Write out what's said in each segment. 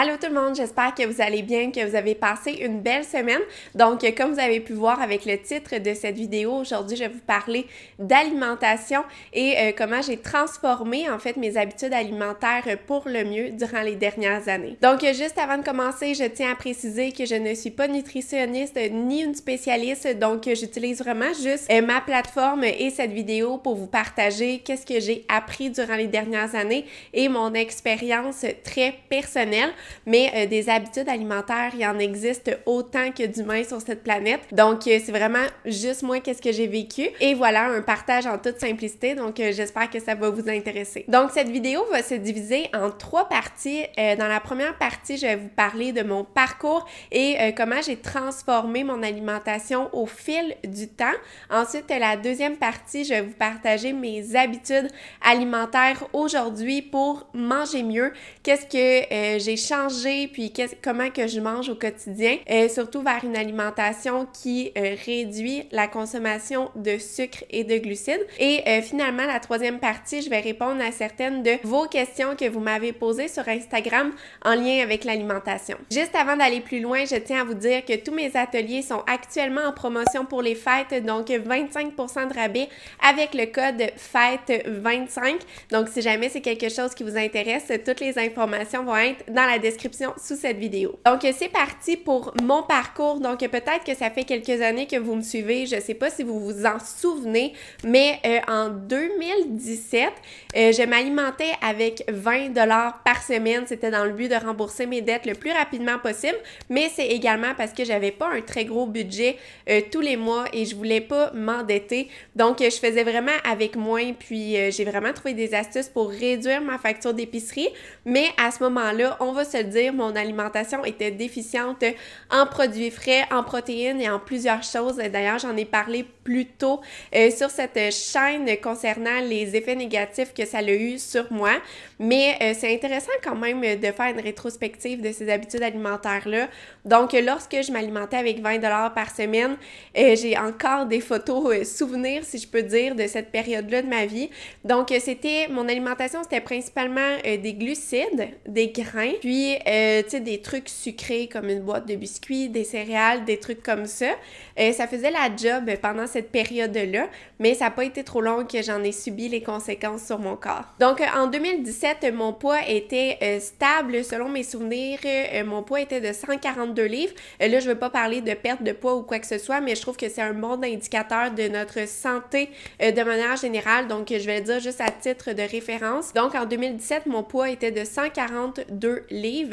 ¿Vale? tout le monde, j'espère que vous allez bien, que vous avez passé une belle semaine. Donc, euh, comme vous avez pu voir avec le titre de cette vidéo, aujourd'hui, je vais vous parler d'alimentation et euh, comment j'ai transformé en fait mes habitudes alimentaires pour le mieux durant les dernières années. Donc, euh, juste avant de commencer, je tiens à préciser que je ne suis pas nutritionniste ni une spécialiste, donc j'utilise vraiment juste ma plateforme et cette vidéo pour vous partager qu'est-ce que j'ai appris durant les dernières années et mon expérience très personnelle mais euh, des habitudes alimentaires, il en existe autant que d'humains sur cette planète. Donc, euh, c'est vraiment juste moi qu'est-ce que j'ai vécu. Et voilà, un partage en toute simplicité. Donc, euh, j'espère que ça va vous intéresser. Donc, cette vidéo va se diviser en trois parties. dans la première partie, je vais vous parler de mon parcours et comment j'ai transformé mon alimentation au fil du temps. Ensuite, la deuxième partie, je vais vous partager mes habitudes alimentaires aujourd'hui pour manger mieux. Qu'est-ce que j'ai changé puis comment que je mange au quotidien, et surtout vers une alimentation qui euh, réduit la consommation de sucre et de glucides. Et euh, finalement, la troisième partie, je vais répondre à certaines de vos questions que vous m'avez posées sur Instagram en lien avec l'alimentation. Juste avant d'aller plus loin, je tiens à vous dire que tous mes ateliers sont actuellement en promotion pour les fêtes, donc 25% de rabais avec le code fête 25 Donc si jamais c'est quelque chose qui vous intéresse, toutes les informations vont être dans la description sous cette vidéo. Donc c'est parti pour mon parcours. Donc peut-être que ça fait quelques années que vous me suivez, je sais pas si vous vous en souvenez, mais euh, en 2017, euh, je m'alimentais avec 20 dollars par semaine, c'était dans le but de rembourser mes dettes le plus rapidement possible, mais c'est également parce que j'avais pas un très gros budget euh, tous les mois et je voulais pas m'endetter. Donc je faisais vraiment avec moins puis j'ai vraiment trouvé des astuces pour réduire ma facture d'épicerie, mais à ce moment-là, on va se le dire mon alimentation était déficiente en produits frais, en protéines et en plusieurs choses. D'ailleurs, j'en ai parlé plus tôt euh, sur cette chaîne concernant les effets négatifs que ça a eu sur moi. Mais euh, c'est intéressant quand même de faire une rétrospective de ces habitudes alimentaires-là. Donc, lorsque je m'alimentais avec 20 dollars par semaine, euh, j'ai encore des photos souvenirs, si je peux dire, de cette période-là de ma vie. Donc, c'était mon alimentation, c'était principalement des glucides, des grains, puis euh, des trucs sucrés comme une boîte de biscuits, des céréales, des trucs comme ça. Euh, ça faisait la job pendant cette période-là, mais ça n'a pas été trop long que j'en ai subi les conséquences sur mon corps. Donc, euh, en 2017, mon poids était stable. Selon mes souvenirs, mon poids était de 142 livres. là, je ne veux pas parler de perte de poids ou quoi que ce soit, mais je trouve que c'est un bon indicateur de notre santé de manière générale. Donc, je vais le dire juste à titre de référence. Donc, en 2017, mon poids était de 142 livres.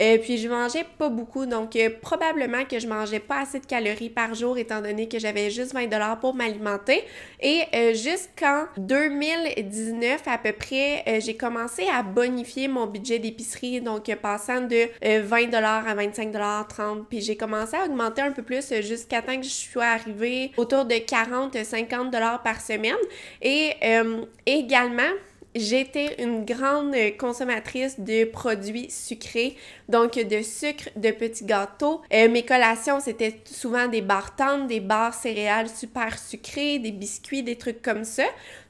Euh, puis je mangeais pas beaucoup, donc euh, probablement que je mangeais pas assez de calories par jour étant donné que j'avais juste 20 pour m'alimenter. Et euh, jusqu'en 2019 à peu près, j'ai commencé à bonifier mon budget d'épicerie, donc passant de 20 à 25 30. Puis j'ai commencé à augmenter un peu plus jusqu'à temps que je suis arrivée autour de 40-50 par semaine. Et également, J'étais une grande consommatrice de produits sucrés, donc de sucre, de petits gâteaux. Euh, mes collations, c'était souvent des barres tendres, des barres céréales super sucrées, des biscuits, des trucs comme ça.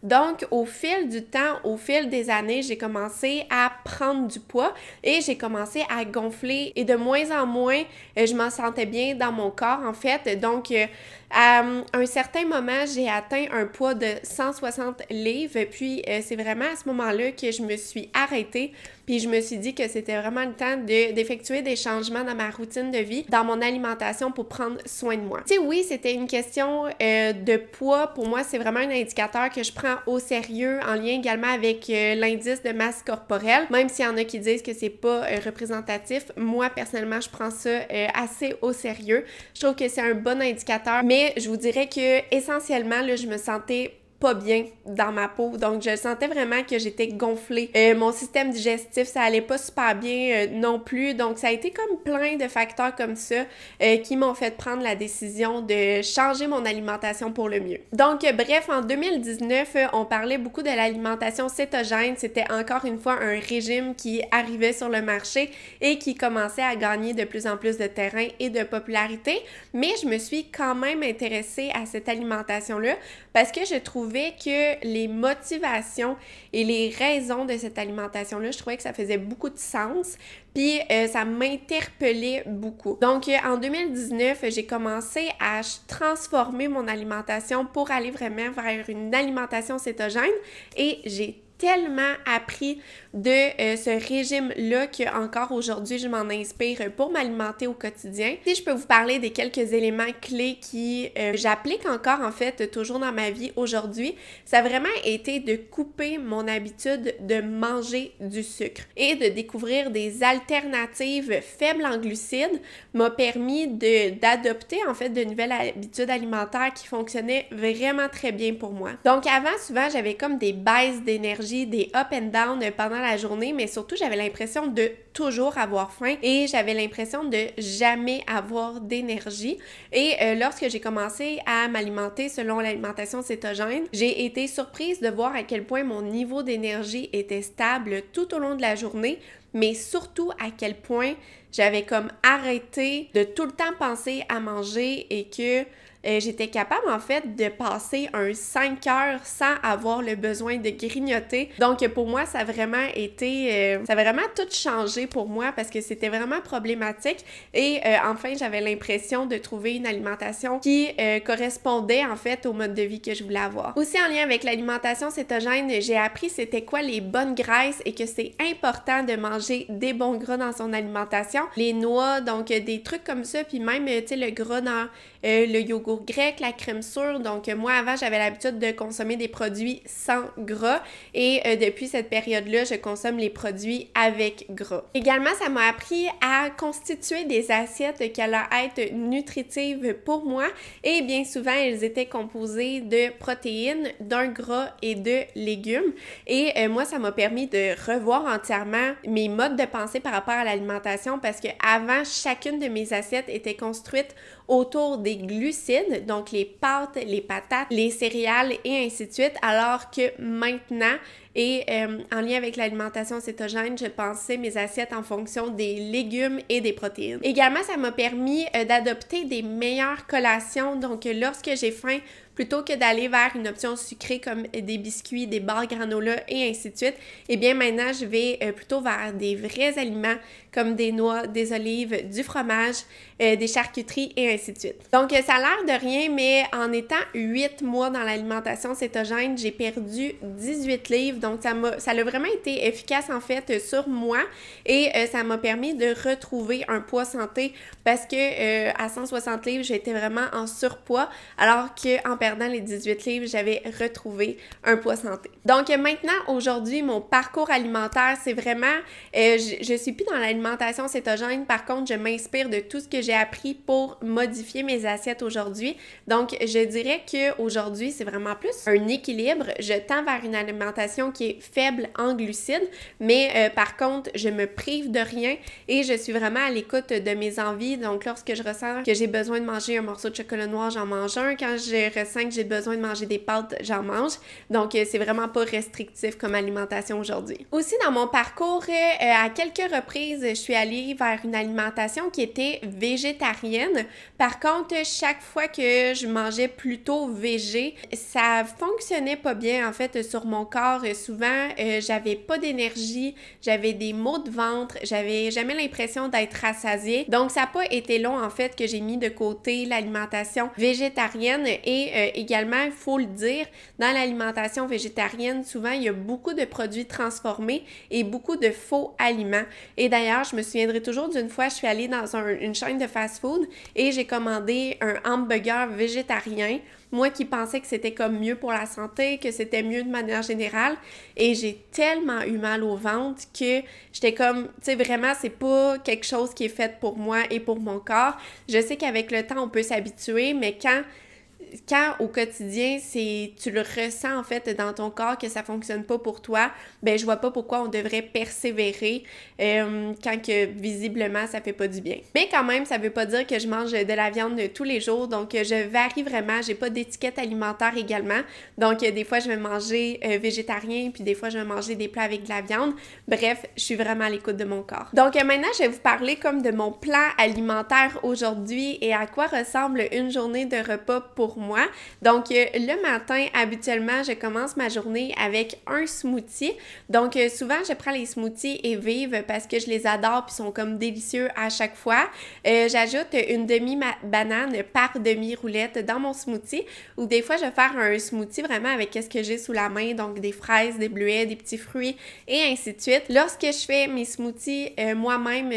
Donc, au fil du temps, au fil des années, j'ai commencé à prendre du poids et j'ai commencé à gonfler et de moins en moins, euh, je m'en sentais bien dans mon corps en fait. Donc, euh, à euh, un certain moment, j'ai atteint un poids de 160 livres puis c'est vraiment à ce moment-là que je me suis arrêtée puis je me suis dit que c'était vraiment le temps d'effectuer des changements dans ma routine de vie, dans mon alimentation pour prendre soin de moi. Tu sais, oui, c'était une question euh, de poids. Pour moi, c'est vraiment un indicateur que je prends au sérieux en lien également avec euh, l'indice de masse corporelle. Même s'il y en a qui disent que c'est pas euh, représentatif, moi personnellement, je prends ça assez au sérieux. Je trouve que c'est un bon indicateur, mais je vous dirais que essentiellement, là, je me sentais pas bien dans ma peau. Donc, je sentais vraiment que j'étais gonflée. Euh, mon système digestif, ça allait pas super bien euh, non plus. Donc, ça a été comme plein de facteurs comme ça euh, qui m'ont fait prendre la décision de changer mon alimentation pour le mieux. Donc, bref, en 2019, on parlait beaucoup de l'alimentation cétogène. C'était encore une fois un régime qui arrivait sur le marché et qui commençait à gagner de plus en plus de terrain et de popularité. Mais je me suis quand même intéressée à cette alimentation-là parce que je trouvais que les motivations et les raisons de cette alimentation-là, je trouvais que ça faisait beaucoup de sens, puis euh, ça m'interpellait beaucoup. Donc euh, en 2019, j'ai commencé à transformer mon alimentation pour aller vraiment vers une alimentation cétogène et j'ai tellement appris de euh, ce régime-là que encore aujourd'hui, je m'en inspire pour m'alimenter au quotidien. Si je peux vous parler des quelques éléments clés qui euh, j'applique encore en fait toujours dans ma vie aujourd'hui, ça a vraiment été de couper mon habitude de manger du sucre et de découvrir des alternatives faibles en glucides m'a permis d'adopter en fait de nouvelles habitudes alimentaires qui fonctionnaient vraiment très bien pour moi. Donc avant, souvent, j'avais comme des baisses d'énergie des up and down pendant la journée, mais surtout j'avais l'impression de toujours avoir faim et j'avais l'impression de jamais avoir d'énergie. Et euh, lorsque j'ai commencé à m'alimenter selon l'alimentation cétogène, j'ai été surprise de voir à quel point mon niveau d'énergie était stable tout au long de la journée, mais surtout à quel point j'avais comme arrêté de tout le temps penser à manger et que euh, j'étais capable en fait de passer un 5 heures sans avoir le besoin de grignoter. Donc pour moi, ça a vraiment été, euh, ça a vraiment tout changé pour moi parce que c'était vraiment problématique. Et euh, enfin, j'avais l'impression de trouver une alimentation qui correspondait en fait au mode de vie que je voulais avoir. Aussi en lien avec l'alimentation cétogène, j'ai appris c'était quoi les bonnes graisses et que c'est important de manger des bons gras dans son alimentation, les noix, donc des trucs comme ça, puis même tu sais le gras euh, le yogourt grec, la crème sûre. Donc, euh, moi, avant, j'avais l'habitude de consommer des produits sans gras et euh, depuis cette période-là, je consomme les produits avec gras. Également, ça m'a appris à constituer des assiettes qui allaient être nutritives pour moi et bien souvent, elles étaient composées de protéines, d'un gras et de légumes. Et moi, ça m'a permis de revoir entièrement mes modes de pensée par rapport à l'alimentation parce que avant, chacune de mes assiettes était construite autour des glucides, donc les pâtes, les patates, les céréales et ainsi de suite, alors que maintenant, et euh, en lien avec l'alimentation cétogène, je pensais mes assiettes en fonction des légumes et des protéines. Également, ça m'a permis euh, d'adopter des meilleures collations. Donc, lorsque j'ai faim, plutôt que d'aller vers une option sucrée comme des biscuits, des barres granola et ainsi de suite, eh bien maintenant je vais euh, plutôt vers des vrais aliments comme des noix, des olives, du fromage, des charcuteries et ainsi de suite. Donc ça a l'air de rien, mais en étant 8 mois dans l'alimentation cétogène, j'ai perdu 18 livres donc, ça m'a, l'a vraiment été efficace, en fait, euh, sur moi. Et euh, ça m'a permis de retrouver un poids santé parce que euh, à 160 livres, j'étais vraiment en surpoids, alors qu'en perdant les 18 livres, j'avais retrouvé un poids santé. Donc, maintenant, aujourd'hui, mon parcours alimentaire, c'est vraiment, je, ne suis plus dans l'alimentation cétogène. Par contre, je m'inspire de tout ce que j'ai appris pour modifier mes assiettes aujourd'hui. Donc, je dirais qu'aujourd'hui, c'est vraiment plus un équilibre. Je tends vers une alimentation qui est faible en glucides, mais euh, par contre, je me prive de rien et je suis vraiment à l'écoute de mes envies. Donc, lorsque je ressens que j'ai besoin de manger un morceau de chocolat noir, j'en mange un. Quand je ressens que j'ai besoin de manger des pâtes, j'en mange. Donc, euh, c'est vraiment pas restrictif comme alimentation aujourd'hui. Aussi, dans mon parcours, euh, à quelques reprises, je suis allée vers une alimentation qui était végétarienne. Par contre, chaque fois que je mangeais plutôt végé, ça fonctionnait pas bien en fait sur mon corps, souvent, euh, j'avais pas d'énergie, j'avais des maux de ventre, j'avais jamais l'impression d'être rassasiée. Donc, ça n'a pas été long, en fait, que j'ai mis de côté l'alimentation végétarienne et euh, également, faut le dire, dans l'alimentation végétarienne, souvent, il y a beaucoup de produits transformés et beaucoup de faux aliments. Et d'ailleurs, je me souviendrai toujours d'une fois, je suis allée dans une chaîne de fast-food et j'ai commandé un hamburger végétarien moi qui pensais que c'était comme mieux pour la santé, que c'était mieux de manière générale. Et j'ai tellement eu mal au ventre que j'étais comme, tu sais, vraiment, c'est pas quelque chose qui est fait pour moi et pour mon corps. Je sais qu'avec le temps, on peut s'habituer, mais quand quand au quotidien, c'est tu le ressens en fait dans ton corps que ça fonctionne pas pour toi, ben je vois pas pourquoi on devrait persévérer euh, quand que visiblement ça fait pas du bien. Mais quand même, ça veut pas dire que je mange de la viande tous les jours, donc euh, je varie vraiment, j'ai pas d'étiquette alimentaire également. Donc euh, des fois je vais manger végétarien, puis des fois je vais manger des plats avec de la viande. Bref, je suis vraiment à l'écoute de mon corps. Donc maintenant, je vais vous parler comme de mon plan alimentaire aujourd'hui et à quoi ressemble une journée de repas pour moi. Donc, euh, le matin, habituellement, je commence ma journée avec un smoothie. Donc, euh, souvent, je prends les smoothies et vive parce que je les adore puis sont comme délicieux à chaque fois. Euh, j'ajoute une demi-banane par demi-roulette dans mon smoothie ou des fois, je vais faire un smoothie vraiment avec ce que j'ai sous la main, donc des fraises, des bleuets, des petits fruits et ainsi de suite. Lorsque je fais mes smoothies moi-même,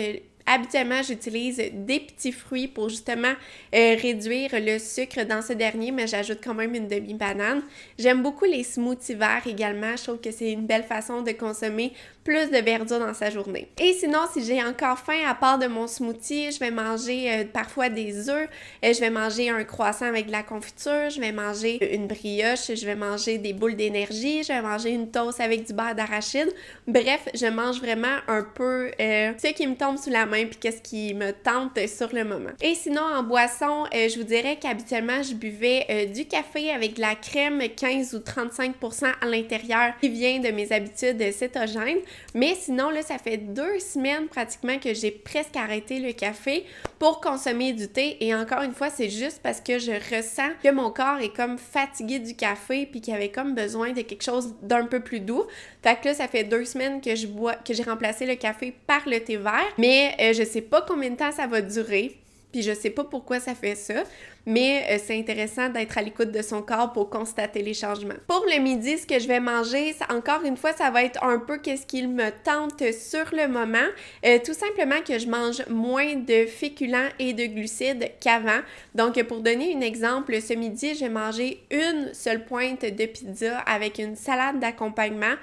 habituellement, j'utilise des petits fruits pour justement euh, réduire le sucre dans ce dernier, mais j'ajoute quand même une demi-banane. J'aime beaucoup les smoothies verts également. Je trouve que c'est une belle façon de consommer plus de verdure dans sa journée. Et sinon, si j'ai encore faim, à part de mon smoothie, je vais manger euh, parfois des œufs, et euh, je vais manger un croissant avec de la confiture, je vais manger une brioche, je vais manger des boules d'énergie, je vais manger une toast avec du beurre d'arachide. Bref, je mange vraiment un peu ce qui me tombe sous la puis qu'est-ce qui me tente sur le moment. Et sinon, en boisson, euh, je vous dirais qu'habituellement, je buvais euh, du café avec de la crème 15 ou 35 à l'intérieur qui vient de mes habitudes cétogènes. Mais sinon, là, ça fait deux semaines pratiquement que j'ai presque arrêté le café pour consommer du thé. Et encore une fois, c'est juste parce que je ressens que mon corps est comme fatigué du café puis qu'il avait comme besoin de quelque chose d'un peu plus doux. Fait que là, ça fait deux semaines que je bois, que j'ai remplacé le café par le thé vert. Mais je euh, je sais pas combien de temps ça va durer. Puis je sais pas pourquoi ça fait ça, mais euh, c'est intéressant d'être à l'écoute de son corps pour constater les changements. Pour le midi, ce que je vais manger, encore une fois, ça va être un peu qu'est-ce qu'il me tente sur le moment. Euh, tout simplement que je mange moins de féculents et de glucides qu'avant. Donc, pour donner un exemple, ce midi, j'ai mangé une seule pointe de pizza avec une salade d'accompagnement.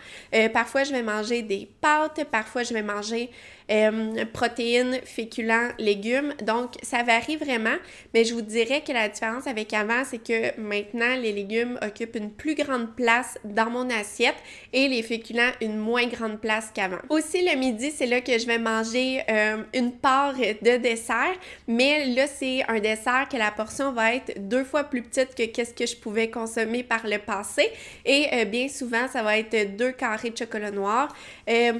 parfois, je vais manger des pâtes, parfois, je vais manger euh, protéines, féculents, légumes. Donc, ça varie vraiment, mais je vous dirais que la différence avec avant, c'est que maintenant, les légumes occupent une plus grande place dans mon assiette et les féculents une moins grande place qu'avant. Aussi, le midi, c'est là que je vais manger euh, une part de dessert, mais là, c'est un dessert que la portion va être deux fois plus petite que qu'est-ce que je pouvais consommer par le passé. Et euh, bien souvent, ça va être deux carrés de chocolat noir.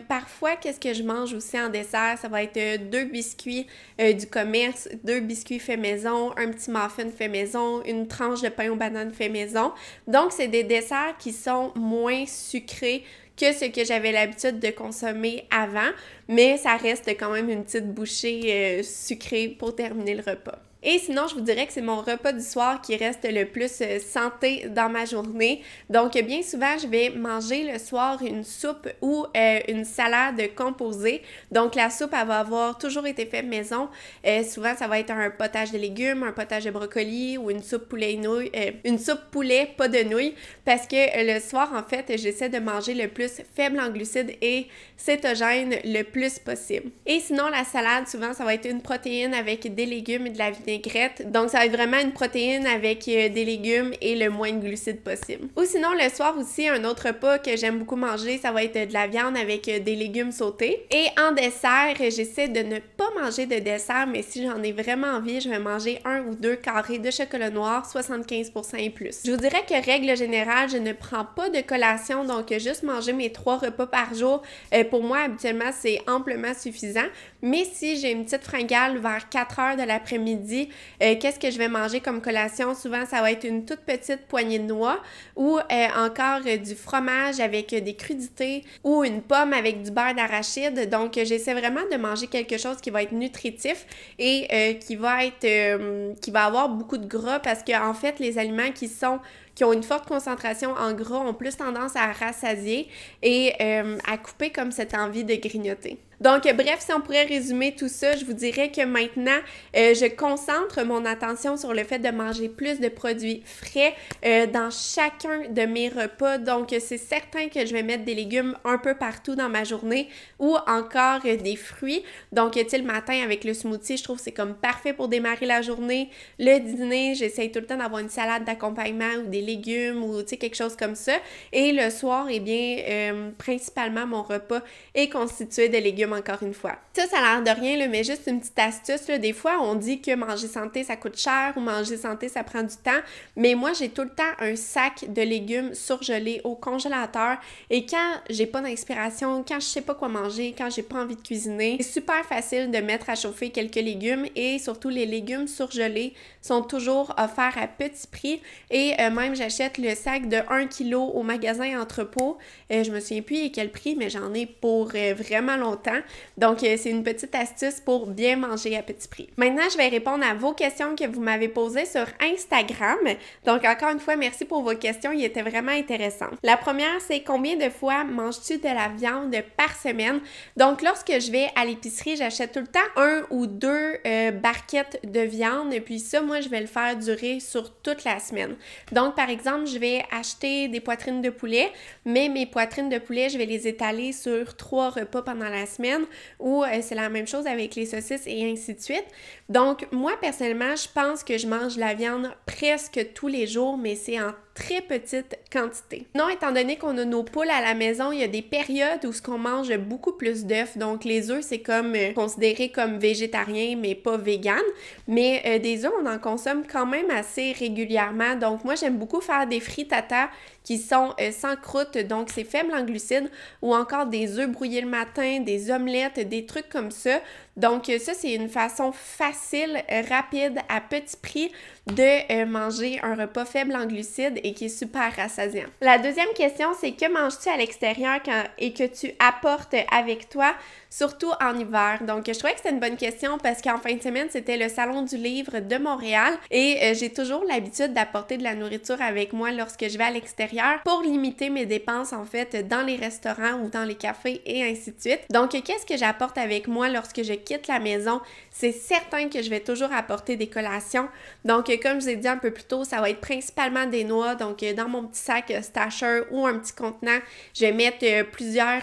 parfois, qu'est-ce que je mange aussi en dessert? ça va être euh, deux biscuits euh, du commerce, deux biscuits fait maison, un petit muffin fait maison, une tranche de pain aux bananes fait maison. Donc, c'est des desserts qui sont moins sucrés que ce que j'avais l'habitude de consommer avant, mais ça reste quand même une petite bouchée euh, sucrée pour terminer le repas. Et sinon, je vous dirais que c'est mon repas du soir qui reste le plus euh, santé dans ma journée. Donc, bien souvent, je vais manger le soir une soupe ou euh, une salade composée. Donc, la soupe, elle va avoir toujours été faite maison. Euh, souvent, ça va être un potage de légumes, un potage de brocoli ou une soupe poulet nouille. une soupe poulet pas de nouilles, parce que le soir, en fait, j'essaie de manger le plus faible en glucides et cétogène le plus possible. Et sinon, la salade, souvent, ça va être une protéine avec des légumes et de la vinaigrette. Donc, ça va être vraiment une protéine avec euh, des légumes et le moins de glucides possible. Ou sinon, le soir aussi, un autre repas que j'aime beaucoup manger, ça va être de la viande avec euh, des légumes sautés. Et en dessert, j'essaie de ne pas manger de dessert, mais si j'en ai vraiment envie, je vais manger un ou deux carrés de chocolat noir, 75% et plus. Je vous dirais que règle générale, je ne prends pas de collation, donc juste manger mes trois repas par jour euh, pour moi, habituellement, c'est amplement suffisant. Mais si j'ai une petite fringale vers 4 heures de l'après-midi, euh, qu'est-ce que je vais manger comme collation? Souvent, ça va être une toute petite poignée de noix ou euh, encore euh, du fromage avec des crudités ou une pomme avec du beurre d'arachide. Donc, j'essaie vraiment de manger quelque chose qui va être nutritif et qui va être qui va avoir beaucoup de gras parce qu'en fait, les aliments qui sont qui ont une forte concentration en gras ont plus tendance à rassasier et euh, à couper comme cette envie de grignoter. Donc, bref, si on pourrait résumer tout ça, je vous dirais que maintenant, euh, je concentre mon attention sur le fait de manger plus de produits frais euh, dans chacun de mes repas. Donc, c'est certain que je vais mettre des légumes un peu partout dans ma journée ou encore des fruits. Donc, tu le matin avec le smoothie, je trouve que c'est comme parfait pour démarrer la journée. Le dîner, j'essaye tout le temps d'avoir une salade d'accompagnement ou des légumes ou quelque chose comme ça. Et le soir, eh bien, euh, principalement, mon repas est constitué de légumes encore une fois. Ça, ça a l'air de rien, mais juste une petite astuce. des fois, on dit que manger santé, ça coûte cher ou manger santé, ça prend du temps. Mais moi, j'ai tout le temps un sac de légumes surgelés au congélateur. Et quand j'ai pas d'inspiration, quand je sais pas quoi manger, quand j'ai pas envie de cuisiner, c'est super facile de mettre à chauffer quelques légumes et surtout les légumes surgelés sont toujours offerts à petit prix. Et euh, même, j'achète le sac de 1 kg au magasin entrepôt. et euh, je me souviens plus quel prix, mais j'en ai pour euh, vraiment longtemps. Donc, euh, c'est une petite astuce pour bien manger à petit prix. Maintenant, je vais répondre à vos questions que vous m'avez posées sur Instagram. Donc, encore une fois, merci pour vos questions. Ils étaient vraiment intéressants. La première, c'est combien de fois manges-tu de la viande par semaine? Donc, lorsque je vais à l'épicerie, j'achète tout le temps un ou deux barquettes de viande. Et puis ça, moi, je vais le faire durer sur toute la semaine. Donc, par exemple, je vais acheter des poitrines de poulet, mais mes poitrines de poulet, je vais les étaler sur trois repas pendant la semaine ou euh, c'est la même chose avec les saucisses et ainsi de suite. Donc, moi, personnellement, je pense que je mange la viande presque tous les jours, mais c'est en très petite quantité. Non, étant donné qu'on a nos poules à la maison, il y a des périodes où ce qu'on mange beaucoup plus d'œufs. Donc les œufs, c'est comme euh, considéré comme végétarien mais pas vegan, mais euh, des œufs, on en consomme quand même assez régulièrement. Donc moi, j'aime beaucoup faire des frites qui sont euh, sans croûte, donc c'est faible en glucides, ou encore des œufs brouillés le matin, des omelettes, des trucs comme ça. Donc euh, ça, c'est une façon facile, euh, rapide, à petit prix de manger un repas faible en glucides et qui est super rassasiant. La deuxième question, c'est que manges-tu à l'extérieur et que tu apportes avec toi, surtout en hiver? Donc je trouvais que c'était une bonne question parce qu'en fin de semaine, c'était le Salon du livre de Montréal et j'ai toujours l'habitude d'apporter de la nourriture avec moi lorsque je vais à l'extérieur pour limiter mes dépenses en fait dans les restaurants ou dans les cafés et ainsi de suite. Donc qu'est-ce que j'apporte avec moi lorsque je quitte la maison? c'est certain que je vais toujours apporter des collations. Donc, euh, comme je vous ai dit un peu plus tôt, ça va être principalement des noix. Donc, euh, dans mon petit sac euh, stasher ou un petit contenant, je vais mettre plusieurs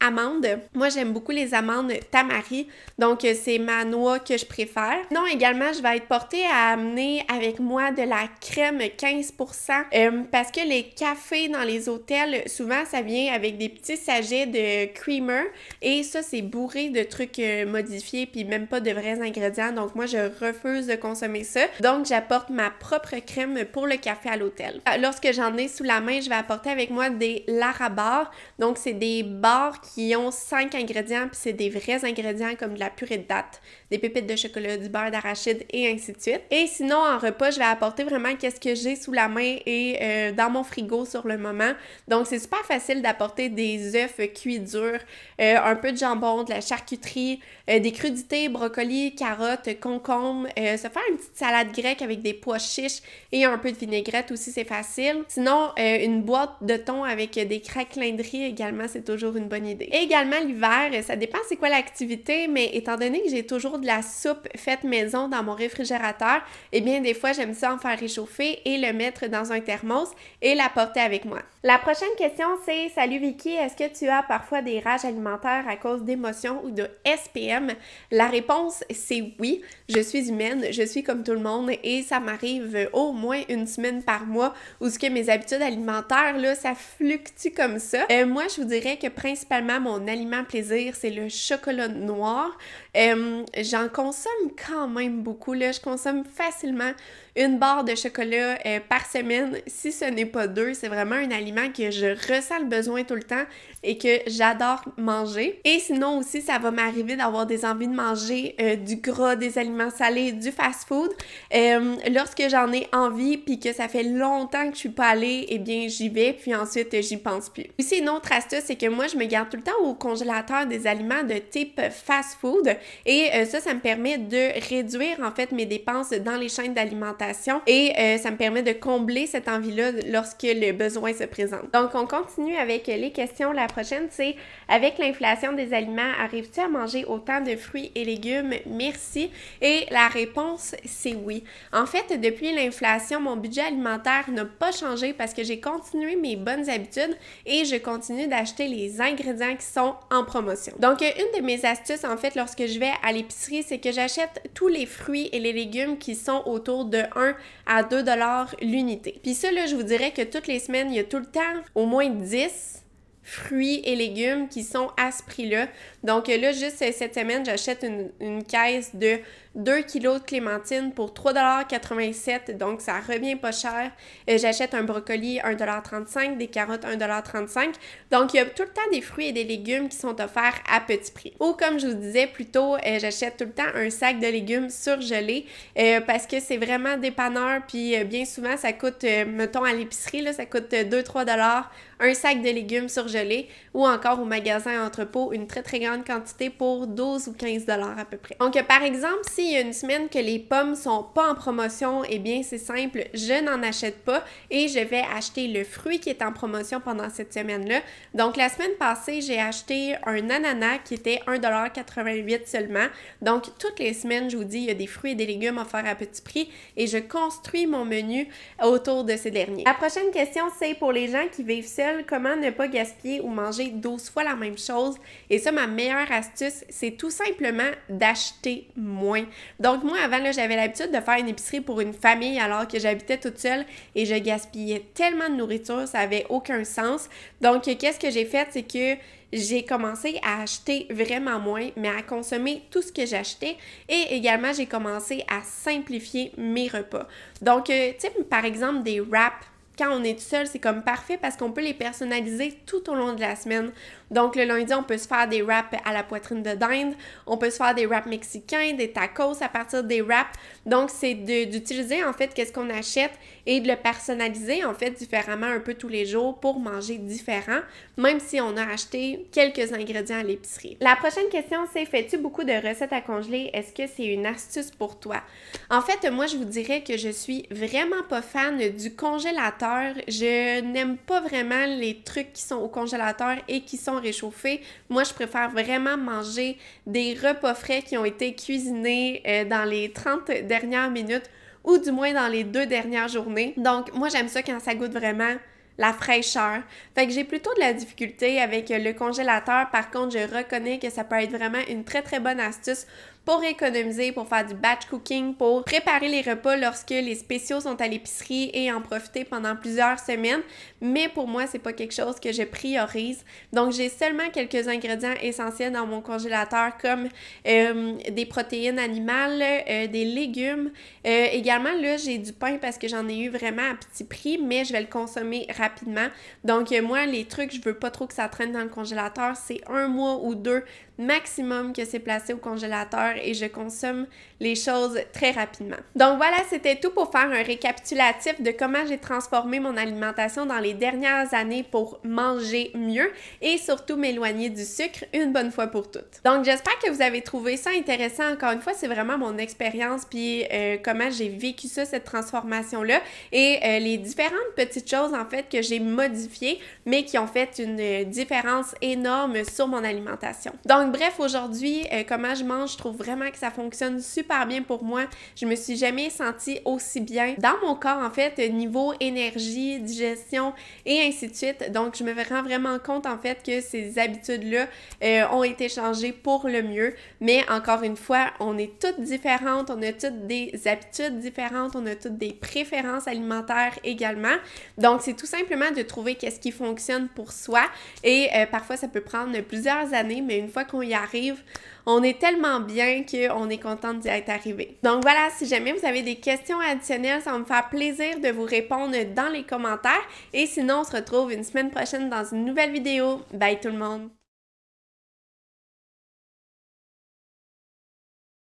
amandes. Moi, j'aime beaucoup les amandes tamari. Donc, c'est ma noix que je préfère. Non, également, je vais être portée à amener avec moi de la crème 15% parce que les cafés dans les hôtels, souvent, ça vient avec des petits sachets de creamer et ça, c'est bourré de trucs modifiés puis même pas de vrai ingrédients. Donc moi, je refuse de consommer ça. Donc j'apporte ma propre crème pour le café à l'hôtel. Euh, lorsque j'en ai sous la main, je vais apporter avec moi des larabars. Donc c'est des bars qui ont cinq ingrédients, puis c'est des vrais ingrédients comme de la purée de date des pépites de chocolat, du beurre d'arachide et ainsi de suite. Et sinon, en repas, je vais apporter vraiment qu'est-ce que j'ai sous la main et euh, dans mon frigo sur le moment. Donc, c'est super facile d'apporter des œufs cuits durs, euh, un peu de jambon, de la charcuterie, euh, des crudités, brocolis, carottes, concombres, se faire une petite salade grecque avec des pois chiches et un peu de vinaigrette aussi, c'est facile. Sinon, une boîte de thon avec des craquelins riz également, c'est toujours une bonne idée. Et également l'hiver, ça dépend c'est quoi l'activité, mais étant donné que j'ai toujours de la soupe faite maison dans mon réfrigérateur, et eh bien des fois j'aime ça en faire réchauffer et le mettre dans un thermos et la porter avec moi. La prochaine question c'est Salut Vicky, est-ce que tu as parfois des rages alimentaires à cause d'émotions ou de SPM? La réponse c'est oui. Je suis humaine, je suis comme tout le monde et ça m'arrive au moins une semaine par mois où ce que mes habitudes alimentaires là, ça fluctue comme ça. Euh, moi je vous dirais que principalement mon aliment plaisir c'est le chocolat noir. Euh, j'en consomme quand même beaucoup, là. Je consomme facilement une barre de chocolat euh, par semaine, si ce n'est pas deux. C'est vraiment un aliment que je ressens le besoin tout le temps et que j'adore manger. Et sinon aussi, ça va m'arriver d'avoir des envies de manger euh, du gras, des aliments salés, du fast-food. Euh, lorsque j'en ai envie puis que ça fait longtemps que je suis pas allée, eh bien j'y vais puis ensuite j'y pense plus. Aussi une autre astuce, c'est que moi je me garde tout le temps au congélateur des aliments de type fast-food et ça, ça me permet de réduire en fait mes dépenses dans les chaînes d'alimentation et euh, ça me permet de combler cette envie-là lorsque le besoin se présente. Donc, on continue avec les questions. La prochaine, c'est avec l'inflation des aliments, arrives-tu à manger autant de fruits et légumes? Merci. Et la réponse, c'est oui. En fait, depuis l'inflation, mon budget alimentaire n'a pas changé parce que j'ai continué mes bonnes habitudes et je continue d'acheter les ingrédients qui sont en promotion. Donc, une de mes astuces, en fait, lorsque je vais à l'épicerie, c'est que j'achète tous les fruits et les légumes qui sont autour de 1 à 2 dollars l'unité. Puis ça, là, je vous dirais que toutes les semaines, il y a tout le temps au moins 10 fruits et légumes qui sont à ce prix-là. Donc euh, là, juste euh, cette semaine, j'achète une, caisse de 2 kilos de clémentine pour 3,87$, donc ça revient pas cher. Euh, j'achète un brocoli 1,35$, des carottes 1,35$. Donc il y a tout le temps des fruits et des légumes qui sont offerts à petit prix. Ou comme je vous disais plus tôt, euh, j'achète tout le temps un sac de légumes surgelés euh, parce que c'est vraiment dépanneur, puis bien souvent ça coûte, mettons à l'épicerie, ça coûte 2-3$ un sac de légumes surgelés ou encore au magasin entrepôt une très très grande quantité pour 12 ou 15$ à peu près. Donc par exemple, si il y a une semaine que les pommes sont pas en promotion, eh bien c'est simple, je n'en achète pas et je vais acheter le fruit qui est en promotion pendant cette semaine-là. Donc la semaine passée, j'ai acheté un ananas qui était 1,88$ seulement. Donc toutes les semaines, je vous dis, il y a des fruits et des légumes offerts à petit prix et je construis mon menu autour de ces derniers. La prochaine question, c'est pour les gens qui vivent seuls, comment ne pas gaspiller ou manger 12 fois la même chose? Et ça, ma meilleure astuce, c'est tout simplement d'acheter moins. Donc moi, avant, j'avais l'habitude de faire une épicerie pour une famille alors que j'habitais toute seule et je gaspillais tellement de nourriture, ça n'avait aucun sens. Donc qu'est-ce que j'ai fait, c'est que j'ai commencé à acheter vraiment moins, mais à consommer tout ce que j'achetais et également j'ai commencé à simplifier mes repas. Donc, euh, type par exemple, des wraps quand on est tout seul, c'est comme parfait parce qu'on peut les personnaliser tout au long de la semaine. Donc le lundi, on peut se faire des wraps à la poitrine de dinde, on peut se faire des wraps mexicains, des tacos à partir des wraps. Donc c'est d'utiliser en fait qu'est-ce qu'on achète et de le personnaliser en fait différemment un peu tous les jours pour manger différent, même si on a acheté quelques ingrédients à l'épicerie. La prochaine question, c'est fais-tu beaucoup de recettes à congeler Est-ce que c'est une astuce pour toi En fait, moi je vous dirais que je suis vraiment pas fan du congélateur je n'aime pas vraiment les trucs qui sont au congélateur et qui sont réchauffés. Moi, je préfère vraiment manger des repas frais qui ont été cuisinés euh, dans les 30 dernières minutes ou du moins dans les deux dernières journées. Donc, moi, j'aime ça quand ça goûte vraiment la fraîcheur. Fait que j'ai plutôt de la difficulté avec le congélateur. Par contre, je reconnais que ça peut être vraiment une très très bonne astuce pour économiser, pour faire du batch cooking, pour préparer les repas lorsque les spéciaux sont à l'épicerie et en profiter pendant plusieurs semaines. Mais pour moi, c'est pas quelque chose que je priorise. Donc, j'ai seulement quelques ingrédients essentiels dans mon congélateur comme euh, des protéines animales, euh, des légumes. Euh, également, là, j'ai du pain parce que j'en ai eu vraiment à petit prix, mais je vais le consommer rapidement. Donc, moi, les trucs, je veux pas trop que ça traîne dans le congélateur. C'est un mois ou deux maximum que c'est placé au congélateur et je consomme les choses très rapidement. Donc voilà, c'était tout pour faire un récapitulatif de comment j'ai transformé mon alimentation dans les dernières années pour manger mieux et surtout m'éloigner du sucre une bonne fois pour toutes. Donc j'espère que vous avez trouvé ça intéressant. Encore une fois, c'est vraiment mon expérience puis euh, comment j'ai vécu ça, cette transformation-là et euh, les différentes petites choses en fait que j'ai modifiées mais qui ont fait une euh, différence énorme sur mon alimentation. Donc bref, aujourd'hui, euh, comment je mange, je trouve vraiment que ça fonctionne super bien pour moi. Je me suis jamais sentie aussi bien dans mon corps en fait, niveau énergie, digestion et ainsi de suite. Donc je me rends vraiment compte en fait que ces habitudes-là euh, ont été changées pour le mieux. Mais encore une fois, on est toutes différentes, on a toutes des habitudes différentes, on a toutes des préférences alimentaires également. Donc c'est tout simplement de trouver qu'est-ce qui fonctionne pour soi et euh, parfois ça peut prendre plusieurs années, mais une fois qu'on y arrive, on est tellement bien qu'on est content d'y être arrivé. Donc voilà, si jamais vous avez des questions additionnelles, ça me faire plaisir de vous répondre dans les commentaires. Et sinon, on se retrouve une semaine prochaine dans une nouvelle vidéo. Bye tout le monde!